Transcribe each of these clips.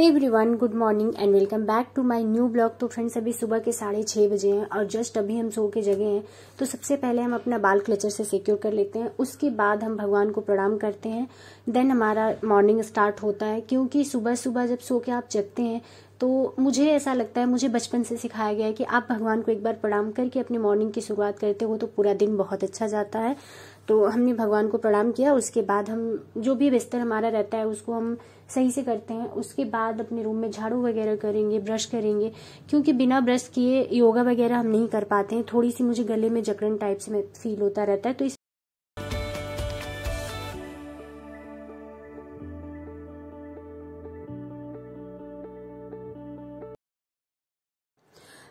hey everyone good morning and welcome back to my new blog तो friends अभी सुबह के साढ़े छह बजे हैं और जस्ट अभी हम सो के जगह हैं तो सबसे पहले हम अपना बाल क्लचर से सिक्योर कर लेते हैं उसके बाद हम भगवान को प्रणाम करते हैं देन हमारा मॉर्निंग स्टार्ट होता है क्योंकि सुबह सुबह जब सो के आप जगते हैं तो मुझे ऐसा लगता है मुझे बचपन से सिखाया गया है कि आप भगवान को एक बार प्रणाम करके अपनी मॉर्निंग की शुरुआत करते हो तो पूरा दिन बहुत अच्छा जाता है तो हमने भगवान को प्रणाम किया उसके बाद हम जो भी बिस्तर हमारा रहता है उसको हम सही से करते हैं उसके बाद अपने रूम में झाड़ू वगैरह करेंगे ब्रश करेंगे क्योंकि बिना ब्रश किए योगा वगैरह हम नहीं कर पाते हैं थोड़ी सी मुझे गले में जकड़न टाइप से फील होता रहता है तो इस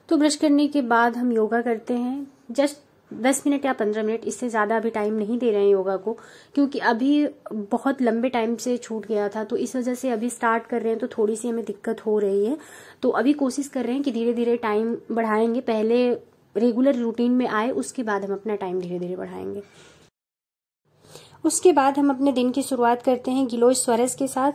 तो ब्रश करने के बाद हम योगा करते हैं जस्ट दस मिनट या पंद्रह मिनट इससे ज़्यादा अभी टाइम नहीं दे रहे हैं योगा को क्योंकि अभी बहुत लंबे टाइम से छूट गया था तो इस वजह से अभी स्टार्ट कर रहे हैं तो थोड़ी सी हमें दिक्कत हो रही है तो अभी कोशिश कर रहे हैं कि धीरे धीरे टाइम बढ़ाएंगे पहले रेगुलर रूटीन में आए उसके बाद हम अपना टाइम धीरे धीरे बढ़ाएंगे उसके बाद हम अपने दिन की शुरुआत करते हैं गिलोय स्वरस के साथ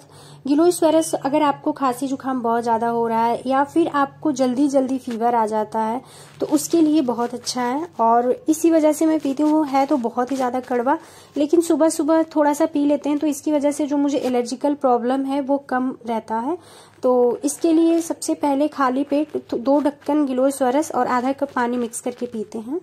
गिलोय स्वरस अगर आपको खांसी जुकाम बहुत ज़्यादा हो रहा है या फिर आपको जल्दी जल्दी फीवर आ जाता है तो उसके लिए बहुत अच्छा है और इसी वजह से मैं पीती हूँ है तो बहुत ही ज़्यादा कड़वा लेकिन सुबह सुबह थोड़ा सा पी लेते हैं तो इसकी वजह से जो मुझे एलर्जिकल प्रॉब्लम है वो कम रहता है तो इसके लिए सबसे पहले खाली पेट दो ढक्कन गिलोय स्वरस और आधा कप पानी मिक्स करके पीते हैं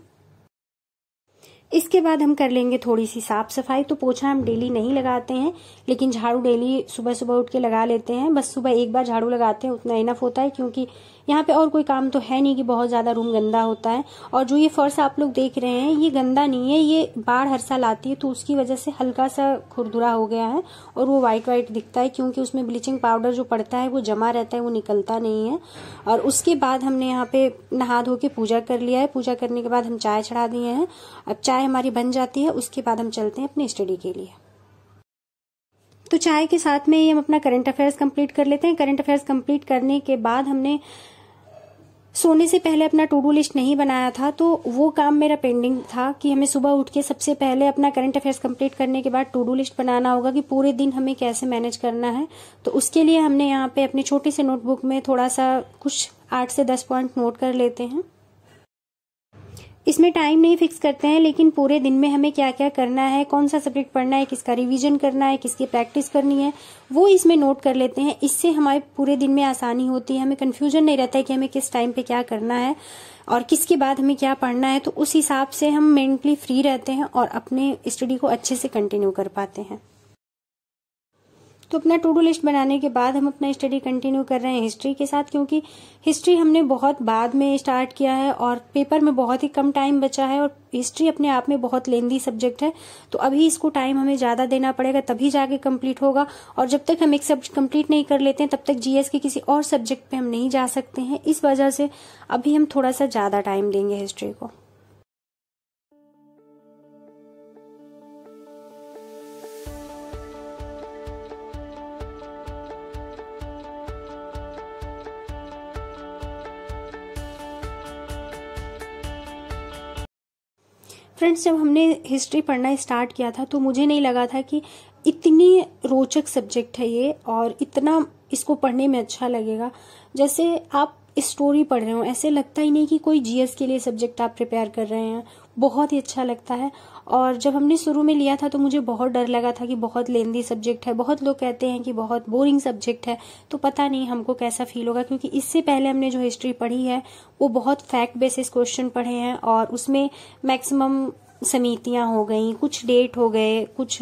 इसके बाद हम कर लेंगे थोड़ी सी साफ सफाई तो पोछा हम डेली नहीं लगाते हैं लेकिन झाड़ू डेली सुबह सुबह उठ के लगा लेते हैं बस सुबह एक बार झाड़ू लगाते हैं उतना इनफ होता है क्योंकि यहाँ पे और कोई काम तो है नहीं कि बहुत ज़्यादा रूम गंदा होता है और जो ये फर्श आप लोग देख रहे हैं ये गंदा नहीं है ये बाढ़ हर साल आती है तो उसकी वजह से हल्का सा खुरदुरा हो गया है और वो व्हाइट व्हाइट दिखता है क्योंकि उसमें ब्लीचिंग पाउडर जो पड़ता है वो जमा रहता है वो निकलता नहीं है और उसके बाद हमने यहाँ पे नहा धो के पूजा कर लिया है पूजा करने के बाद हम चाय चढ़ा दिए हैं अब चाय चाय हमारी बन जाती है उसके बाद हम चलते हैं अपनी स्टडी के लिए तो चाय के साथ में ही हम अपना करंट अफेयर्स कंप्लीट कर लेते हैं करंट अफेयर्स कंप्लीट करने के बाद हमने सोने से पहले अपना टू डू लिस्ट नहीं बनाया था तो वो काम मेरा पेंडिंग था कि हमें सुबह उठ के सबसे पहले अपना करंट अफेयर्स कंप्लीट करने के बाद टू डू लिस्ट बनाना होगा कि पूरे दिन हमें कैसे मैनेज करना है तो उसके लिए हमने यहाँ पे अपने छोटी से नोटबुक में थोड़ा सा कुछ आठ से दस पॉइंट नोट कर लेते हैं इसमें टाइम नहीं फिक्स करते हैं लेकिन पूरे दिन में हमें क्या क्या करना है कौन सा सब्जेक्ट पढ़ना है किसका रिवीजन करना है किसकी प्रैक्टिस करनी है वो इसमें नोट कर लेते हैं इससे हमारे पूरे दिन में आसानी होती है हमें कन्फ्यूजन नहीं रहता है कि हमें किस टाइम पे क्या करना है और किसके बाद हमें क्या पढ़ना है तो उस हिसाब से हम मेंटली फ्री रहते हैं और अपने स्टडी को अच्छे से कंटिन्यू कर पाते हैं तो अपना टू डू लिस्ट बनाने के बाद हम अपना स्टडी कंटिन्यू कर रहे हैं हिस्ट्री के साथ क्योंकि हिस्ट्री हमने बहुत बाद में स्टार्ट किया है और पेपर में बहुत ही कम टाइम बचा है और हिस्ट्री अपने आप में बहुत लेंदी सब्जेक्ट है तो अभी इसको टाइम हमें ज़्यादा देना पड़ेगा तभी जाके कम्प्लीट होगा और जब तक हम एक सब्जेक्ट कम्प्लीट नहीं कर लेते हैं तब तक जीएस के किसी और सब्जेक्ट पे हम नहीं जा सकते हैं इस वजह से अभी हम थोड़ा सा ज़्यादा टाइम देंगे हिस्ट्री को फ्रेंड्स जब हमने हिस्ट्री पढ़ना स्टार्ट किया था तो मुझे नहीं लगा था कि इतनी रोचक सब्जेक्ट है ये और इतना इसको पढ़ने में अच्छा लगेगा जैसे आप स्टोरी पढ़ रहे हो ऐसे लगता ही नहीं कि कोई जीएस के लिए सब्जेक्ट आप प्रिपेयर कर रहे हैं बहुत ही अच्छा लगता है और जब हमने शुरू में लिया था तो मुझे बहुत डर लगा था कि बहुत लेंदी सब्जेक्ट है बहुत लोग कहते हैं कि बहुत बोरिंग सब्जेक्ट है तो पता नहीं हमको कैसा फील होगा क्योंकि इससे पहले हमने जो हिस्ट्री पढ़ी है वो बहुत फैक्ट बेसिस क्वेश्चन पढ़े हैं और उसमें मैक्सिमम समितियां हो गई कुछ डेट हो गए कुछ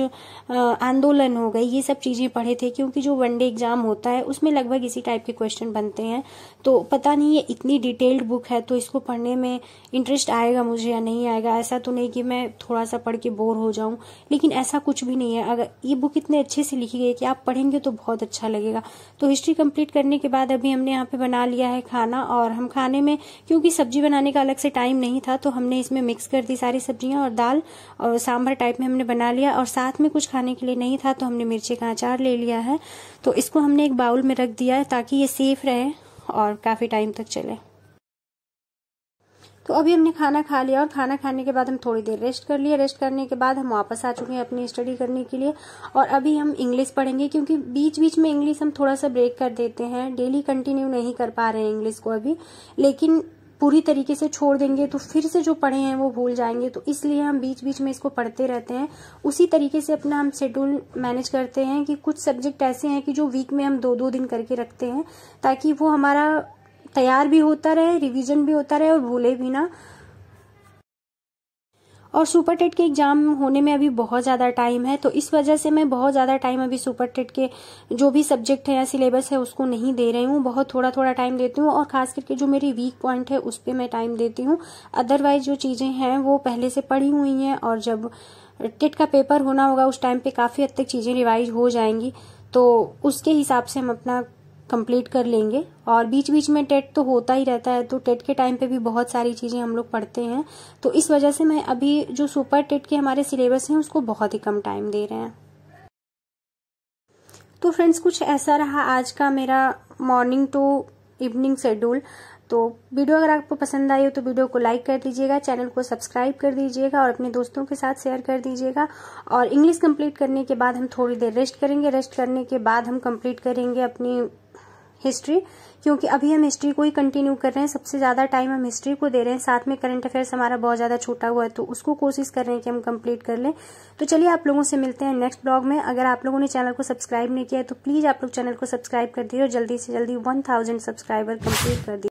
आंदोलन हो गए ये सब चीज़ें पढ़े थे क्योंकि जो वनडे एग्जाम होता है उसमें लगभग इसी टाइप के क्वेश्चन बनते हैं तो पता नहीं ये इतनी डिटेल्ड बुक है तो इसको पढ़ने में इंटरेस्ट आएगा मुझे या नहीं आएगा ऐसा तो नहीं कि मैं थोड़ा सा पढ़ के बोर हो जाऊं लेकिन ऐसा कुछ भी नहीं है अगर ये बुक इतने अच्छे से लिखी गई है कि आप पढ़ेंगे तो बहुत अच्छा लगेगा तो हिस्ट्री कम्प्लीट करने के बाद अभी हमने यहाँ पे बना लिया है खाना और हम खाने में क्योंकि सब्जी बनाने का अलग से टाइम नहीं था तो हमने इसमें मिक्स कर दी सारी सब्जियां और और दाल और सांभर टाइप में हमने बना लिया और साथ में कुछ खाने के लिए नहीं था तो हमने मिर्ची का अचार ले लिया है तो इसको हमने एक बाउल में रख दिया ताकि ये सेफ रहे और काफ़ी टाइम तक चले तो अभी हमने खाना खा लिया और खाना खाने के बाद हम थोड़ी देर रेस्ट कर लिया रेस्ट करने के बाद हम वापस आ चुके हैं अपनी स्टडी करने के लिए और अभी हम इंग्लिश पढ़ेंगे क्योंकि बीच बीच में इंग्लिश हम थोड़ा सा ब्रेक कर देते हैं डेली कंटिन्यू नहीं कर पा रहे हैं इंग्लिश को अभी लेकिन पूरी तरीके से छोड़ देंगे तो फिर से जो पढ़े हैं वो भूल जाएंगे तो इसलिए हम बीच बीच में इसको पढ़ते रहते हैं उसी तरीके से अपना हम शेड्यूल मैनेज करते हैं कि कुछ सब्जेक्ट ऐसे हैं कि जो वीक में हम दो दो दिन करके रखते हैं ताकि वो हमारा तैयार भी होता रहे रिविजन भी होता रहे और भूले भी ना और सुपर टेट के एग्ज़ाम होने में अभी बहुत ज़्यादा टाइम है तो इस वजह से मैं बहुत ज़्यादा टाइम अभी सुपर टेट के जो भी सब्जेक्ट है या सिलेबस है उसको नहीं दे रही हूँ बहुत थोड़ा थोड़ा टाइम देती हूँ और ख़ास करके जो मेरी वीक पॉइंट है उस पर मैं टाइम देती हूँ अदरवाइज जो चीज़ें हैं वो पहले से पढ़ी हुई हैं और जब टेट का पेपर होना होगा उस टाइम पे काफ़ी हद तक चीज़ें रिवाइज हो जाएंगी तो उसके हिसाब से हम अपना कंप्लीट कर लेंगे और बीच बीच में टेट तो होता ही रहता है तो टेट के टाइम पे भी बहुत सारी चीज़ें हम लोग पढ़ते हैं तो इस वजह से मैं अभी जो सुपर टेट के हमारे सिलेबस हैं उसको बहुत ही कम टाइम दे रहे हैं तो फ्रेंड्स कुछ ऐसा रहा आज का मेरा मॉर्निंग टू इवनिंग शेड्यूल तो वीडियो अगर आपको पसंद आई हो तो वीडियो को लाइक कर दीजिएगा चैनल को सब्सक्राइब कर दीजिएगा और अपने दोस्तों के साथ शेयर कर दीजिएगा और इंग्लिश कंप्लीट करने के बाद हम थोड़ी देर रेस्ट करेंगे रेस्ट करने के बाद हम कंप्लीट करेंगे अपनी हिस्ट्री क्योंकि अभी हम हिस्ट्री को ही कंटिन्यू कर रहे हैं सबसे ज़्यादा टाइम हम हिस्ट्री को दे रहे हैं साथ में करंट अफेयर्स हमारा बहुत ज़्यादा छोटा हुआ है तो उसको कोशिश कर रहे हैं कि हम कंप्लीट कर लें तो चलिए आप लोगों से मिलते हैं नेक्स्ट ब्लॉग में अगर आप लोगों ने चैनल को सब्सक्राइब नहीं किया है तो प्लीज़ आप लोग चैनल को सब्सक्राइब कर दीजिए और जल्दी से जल्दी वन सब्सक्राइबर कम्प्लीट कर दीजिए